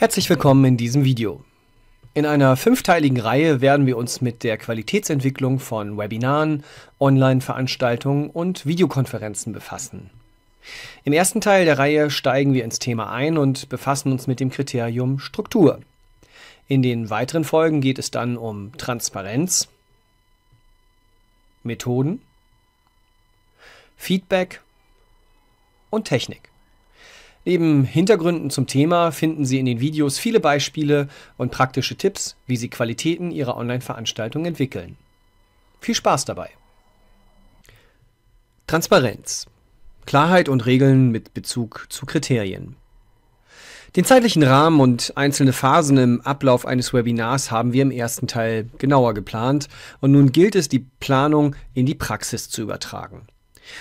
Herzlich willkommen in diesem Video. In einer fünfteiligen Reihe werden wir uns mit der Qualitätsentwicklung von Webinaren, Online-Veranstaltungen und Videokonferenzen befassen. Im ersten Teil der Reihe steigen wir ins Thema ein und befassen uns mit dem Kriterium Struktur. In den weiteren Folgen geht es dann um Transparenz, Methoden, Feedback und Technik. Neben Hintergründen zum Thema finden Sie in den Videos viele Beispiele und praktische Tipps, wie Sie Qualitäten Ihrer Online-Veranstaltung entwickeln. Viel Spaß dabei! Transparenz. Klarheit und Regeln mit Bezug zu Kriterien. Den zeitlichen Rahmen und einzelne Phasen im Ablauf eines Webinars haben wir im ersten Teil genauer geplant und nun gilt es, die Planung in die Praxis zu übertragen.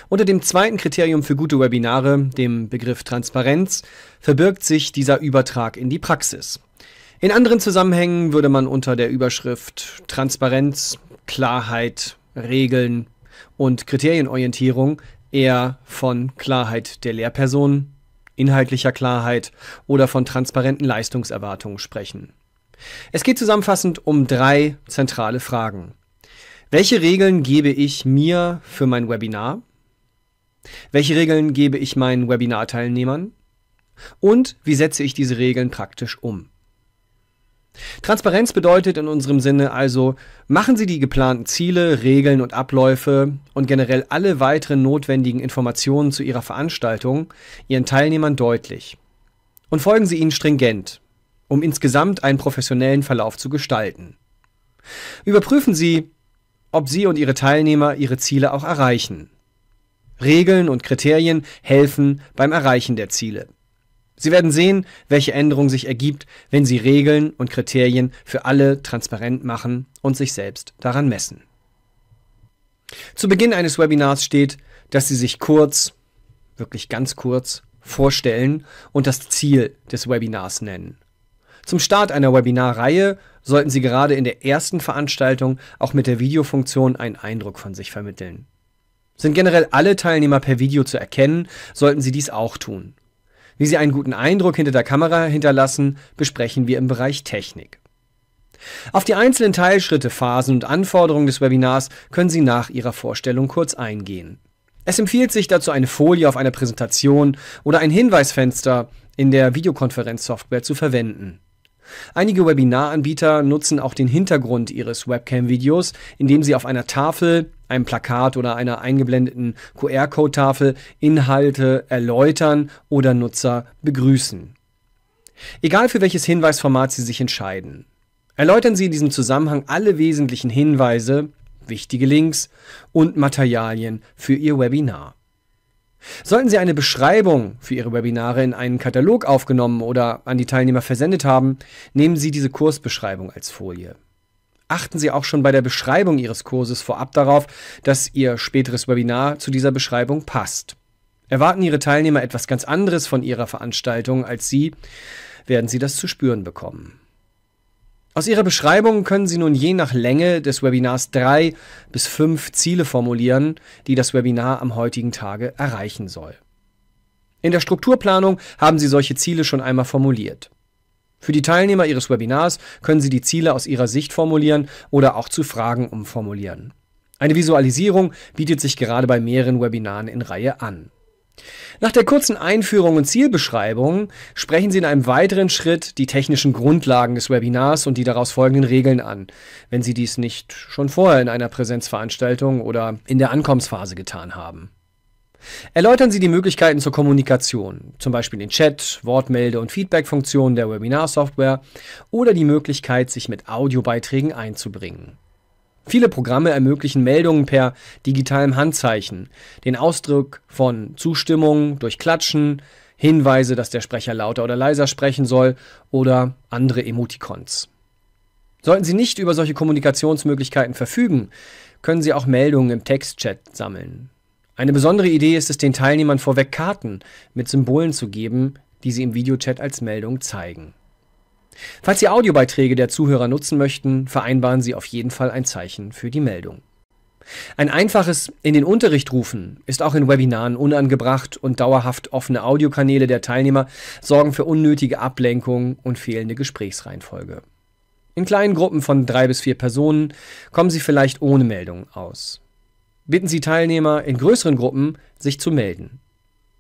Unter dem zweiten Kriterium für gute Webinare, dem Begriff Transparenz, verbirgt sich dieser Übertrag in die Praxis. In anderen Zusammenhängen würde man unter der Überschrift Transparenz, Klarheit, Regeln und Kriterienorientierung eher von Klarheit der Lehrperson, inhaltlicher Klarheit oder von transparenten Leistungserwartungen sprechen. Es geht zusammenfassend um drei zentrale Fragen. Welche Regeln gebe ich mir für mein Webinar? Welche Regeln gebe ich meinen Webinar-Teilnehmern? Und wie setze ich diese Regeln praktisch um? Transparenz bedeutet in unserem Sinne also, machen Sie die geplanten Ziele, Regeln und Abläufe und generell alle weiteren notwendigen Informationen zu Ihrer Veranstaltung Ihren Teilnehmern deutlich. Und folgen Sie ihnen stringent, um insgesamt einen professionellen Verlauf zu gestalten. Überprüfen Sie, ob Sie und Ihre Teilnehmer Ihre Ziele auch erreichen. Regeln und Kriterien helfen beim Erreichen der Ziele. Sie werden sehen, welche Änderung sich ergibt, wenn Sie Regeln und Kriterien für alle transparent machen und sich selbst daran messen. Zu Beginn eines Webinars steht, dass Sie sich kurz, wirklich ganz kurz, vorstellen und das Ziel des Webinars nennen. Zum Start einer Webinarreihe sollten Sie gerade in der ersten Veranstaltung auch mit der Videofunktion einen Eindruck von sich vermitteln. Sind generell alle Teilnehmer per Video zu erkennen, sollten sie dies auch tun. Wie sie einen guten Eindruck hinter der Kamera hinterlassen, besprechen wir im Bereich Technik. Auf die einzelnen Teilschritte, Phasen und Anforderungen des Webinars können Sie nach Ihrer Vorstellung kurz eingehen. Es empfiehlt sich dazu eine Folie auf einer Präsentation oder ein Hinweisfenster in der Videokonferenzsoftware zu verwenden. Einige Webinaranbieter nutzen auch den Hintergrund ihres Webcam-Videos, indem sie auf einer Tafel, einem Plakat oder einer eingeblendeten QR-Code-Tafel Inhalte erläutern oder Nutzer begrüßen. Egal für welches Hinweisformat Sie sich entscheiden, erläutern Sie in diesem Zusammenhang alle wesentlichen Hinweise, wichtige Links und Materialien für Ihr Webinar. Sollten Sie eine Beschreibung für Ihre Webinare in einen Katalog aufgenommen oder an die Teilnehmer versendet haben, nehmen Sie diese Kursbeschreibung als Folie. Achten Sie auch schon bei der Beschreibung Ihres Kurses vorab darauf, dass Ihr späteres Webinar zu dieser Beschreibung passt. Erwarten Ihre Teilnehmer etwas ganz anderes von Ihrer Veranstaltung als Sie, werden Sie das zu spüren bekommen. Aus Ihrer Beschreibung können Sie nun je nach Länge des Webinars drei bis fünf Ziele formulieren, die das Webinar am heutigen Tage erreichen soll. In der Strukturplanung haben Sie solche Ziele schon einmal formuliert. Für die Teilnehmer Ihres Webinars können Sie die Ziele aus Ihrer Sicht formulieren oder auch zu Fragen umformulieren. Eine Visualisierung bietet sich gerade bei mehreren Webinaren in Reihe an. Nach der kurzen Einführung und Zielbeschreibung sprechen Sie in einem weiteren Schritt die technischen Grundlagen des Webinars und die daraus folgenden Regeln an, wenn Sie dies nicht schon vorher in einer Präsenzveranstaltung oder in der Ankommensphase getan haben. Erläutern Sie die Möglichkeiten zur Kommunikation, zum Beispiel den Chat, Wortmelde- und Feedback-Funktionen der Webinar-Software oder die Möglichkeit, sich mit Audiobeiträgen einzubringen. Viele Programme ermöglichen Meldungen per digitalem Handzeichen, den Ausdruck von Zustimmung durch Klatschen, Hinweise, dass der Sprecher lauter oder leiser sprechen soll oder andere Emoticons. Sollten Sie nicht über solche Kommunikationsmöglichkeiten verfügen, können Sie auch Meldungen im Textchat sammeln. Eine besondere Idee ist es, den Teilnehmern vorweg Karten mit Symbolen zu geben, die sie im Videochat als Meldung zeigen. Falls Sie Audiobeiträge der Zuhörer nutzen möchten, vereinbaren Sie auf jeden Fall ein Zeichen für die Meldung. Ein einfaches in den Unterricht rufen ist auch in Webinaren unangebracht und dauerhaft offene Audiokanäle der Teilnehmer sorgen für unnötige Ablenkung und fehlende Gesprächsreihenfolge. In kleinen Gruppen von drei bis vier Personen kommen Sie vielleicht ohne Meldung aus. Bitten Sie Teilnehmer in größeren Gruppen, sich zu melden.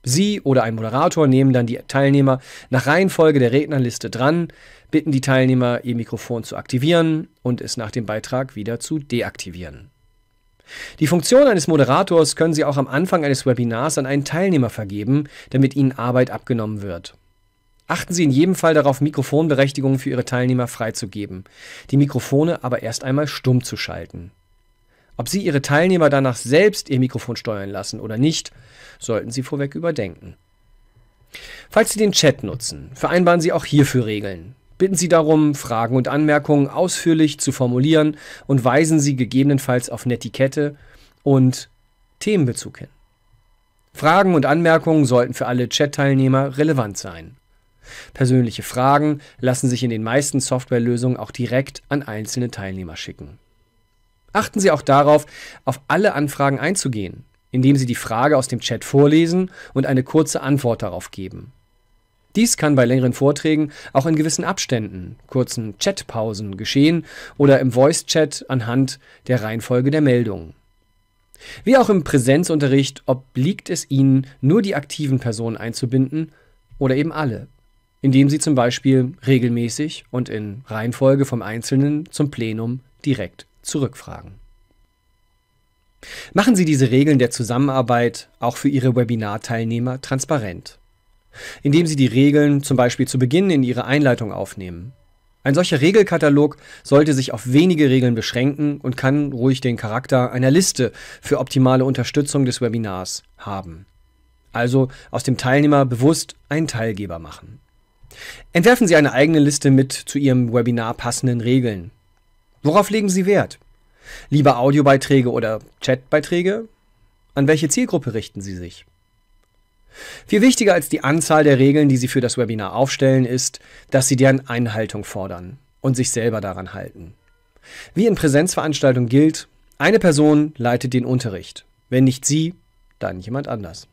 Sie oder ein Moderator nehmen dann die Teilnehmer nach Reihenfolge der Rednerliste dran, bitten die Teilnehmer, ihr Mikrofon zu aktivieren und es nach dem Beitrag wieder zu deaktivieren. Die Funktion eines Moderators können Sie auch am Anfang eines Webinars an einen Teilnehmer vergeben, damit Ihnen Arbeit abgenommen wird. Achten Sie in jedem Fall darauf, Mikrofonberechtigungen für Ihre Teilnehmer freizugeben, die Mikrofone aber erst einmal stumm zu schalten. Ob Sie Ihre Teilnehmer danach selbst Ihr Mikrofon steuern lassen oder nicht, sollten Sie vorweg überdenken. Falls Sie den Chat nutzen, vereinbaren Sie auch hierfür Regeln. Bitten Sie darum, Fragen und Anmerkungen ausführlich zu formulieren und weisen Sie gegebenenfalls auf Netiquette und Themenbezug hin. Fragen und Anmerkungen sollten für alle Chat-Teilnehmer relevant sein. Persönliche Fragen lassen sich in den meisten Softwarelösungen auch direkt an einzelne Teilnehmer schicken. Achten Sie auch darauf, auf alle Anfragen einzugehen, indem Sie die Frage aus dem Chat vorlesen und eine kurze Antwort darauf geben. Dies kann bei längeren Vorträgen auch in gewissen Abständen, kurzen Chatpausen geschehen oder im Voice-Chat anhand der Reihenfolge der Meldungen. Wie auch im Präsenzunterricht obliegt es Ihnen, nur die aktiven Personen einzubinden oder eben alle, indem Sie zum Beispiel regelmäßig und in Reihenfolge vom Einzelnen zum Plenum direkt zurückfragen. Machen Sie diese Regeln der Zusammenarbeit auch für Ihre Webinar-Teilnehmer transparent, indem Sie die Regeln zum Beispiel zu Beginn in Ihre Einleitung aufnehmen. Ein solcher Regelkatalog sollte sich auf wenige Regeln beschränken und kann ruhig den Charakter einer Liste für optimale Unterstützung des Webinars haben. Also aus dem Teilnehmer bewusst einen Teilgeber machen. Entwerfen Sie eine eigene Liste mit zu Ihrem Webinar passenden Regeln, Worauf legen Sie Wert? Lieber Audiobeiträge oder Chatbeiträge? An welche Zielgruppe richten Sie sich? Viel wichtiger als die Anzahl der Regeln, die Sie für das Webinar aufstellen, ist, dass Sie deren Einhaltung fordern und sich selber daran halten. Wie in Präsenzveranstaltungen gilt, eine Person leitet den Unterricht. Wenn nicht Sie, dann jemand anders.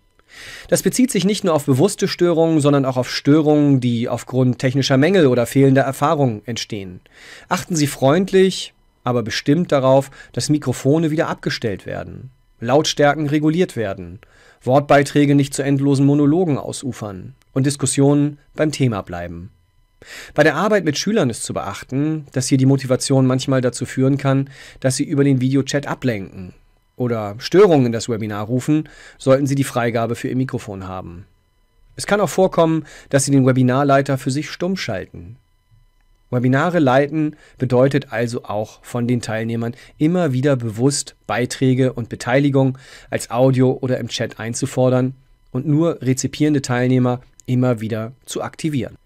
Das bezieht sich nicht nur auf bewusste Störungen, sondern auch auf Störungen, die aufgrund technischer Mängel oder fehlender Erfahrung entstehen. Achten Sie freundlich, aber bestimmt darauf, dass Mikrofone wieder abgestellt werden, Lautstärken reguliert werden, Wortbeiträge nicht zu endlosen Monologen ausufern und Diskussionen beim Thema bleiben. Bei der Arbeit mit Schülern ist zu beachten, dass hier die Motivation manchmal dazu führen kann, dass sie über den Videochat ablenken oder Störungen in das Webinar rufen, sollten Sie die Freigabe für Ihr Mikrofon haben. Es kann auch vorkommen, dass Sie den Webinarleiter für sich stumm schalten. Webinare leiten bedeutet also auch von den Teilnehmern immer wieder bewusst Beiträge und Beteiligung als Audio oder im Chat einzufordern und nur rezipierende Teilnehmer immer wieder zu aktivieren.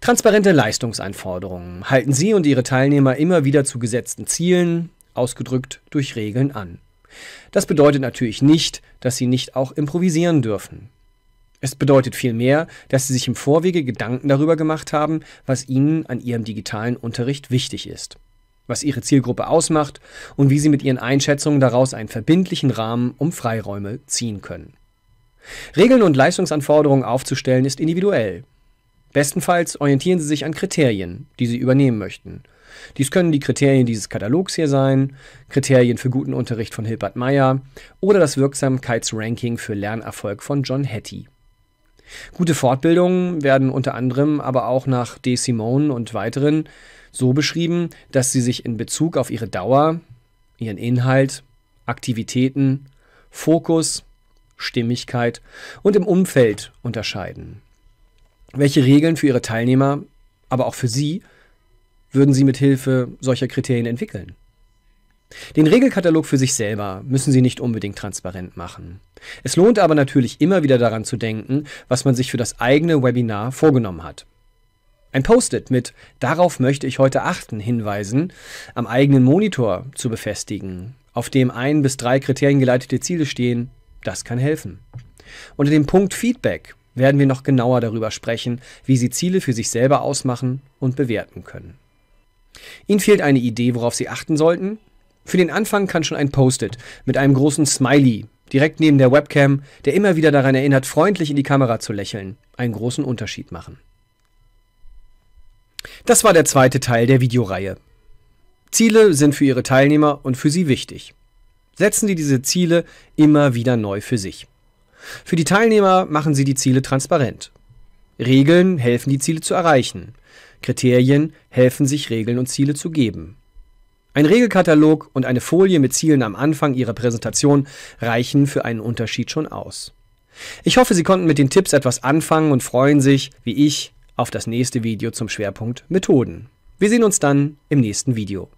Transparente Leistungsanforderungen halten Sie und Ihre Teilnehmer immer wieder zu gesetzten Zielen, ausgedrückt durch Regeln an. Das bedeutet natürlich nicht, dass sie nicht auch improvisieren dürfen. Es bedeutet vielmehr, dass sie sich im Vorwege Gedanken darüber gemacht haben, was ihnen an ihrem digitalen Unterricht wichtig ist, was ihre Zielgruppe ausmacht und wie sie mit ihren Einschätzungen daraus einen verbindlichen Rahmen um Freiräume ziehen können. Regeln und Leistungsanforderungen aufzustellen ist individuell. Bestenfalls orientieren sie sich an Kriterien, die sie übernehmen möchten – dies können die Kriterien dieses Katalogs hier sein, Kriterien für guten Unterricht von Hilbert Meyer oder das Wirksamkeitsranking für Lernerfolg von John Hattie. Gute Fortbildungen werden unter anderem aber auch nach De Simone und weiteren so beschrieben, dass sie sich in Bezug auf ihre Dauer, ihren Inhalt, Aktivitäten, Fokus, Stimmigkeit und im Umfeld unterscheiden. Welche Regeln für ihre Teilnehmer, aber auch für sie würden Sie mit Hilfe solcher Kriterien entwickeln? Den Regelkatalog für sich selber müssen Sie nicht unbedingt transparent machen. Es lohnt aber natürlich immer wieder daran zu denken, was man sich für das eigene Webinar vorgenommen hat. Ein Post-it mit Darauf möchte ich heute achten hinweisen, am eigenen Monitor zu befestigen, auf dem ein bis drei Kriterien geleitete Ziele stehen, das kann helfen. Unter dem Punkt Feedback werden wir noch genauer darüber sprechen, wie Sie Ziele für sich selber ausmachen und bewerten können. Ihnen fehlt eine Idee, worauf Sie achten sollten? Für den Anfang kann schon ein Post-it mit einem großen Smiley direkt neben der Webcam, der immer wieder daran erinnert, freundlich in die Kamera zu lächeln, einen großen Unterschied machen. Das war der zweite Teil der Videoreihe. Ziele sind für Ihre Teilnehmer und für Sie wichtig. Setzen Sie diese Ziele immer wieder neu für sich. Für die Teilnehmer machen Sie die Ziele transparent. Regeln helfen, die Ziele zu erreichen. Kriterien helfen sich, Regeln und Ziele zu geben. Ein Regelkatalog und eine Folie mit Zielen am Anfang Ihrer Präsentation reichen für einen Unterschied schon aus. Ich hoffe, Sie konnten mit den Tipps etwas anfangen und freuen sich, wie ich, auf das nächste Video zum Schwerpunkt Methoden. Wir sehen uns dann im nächsten Video.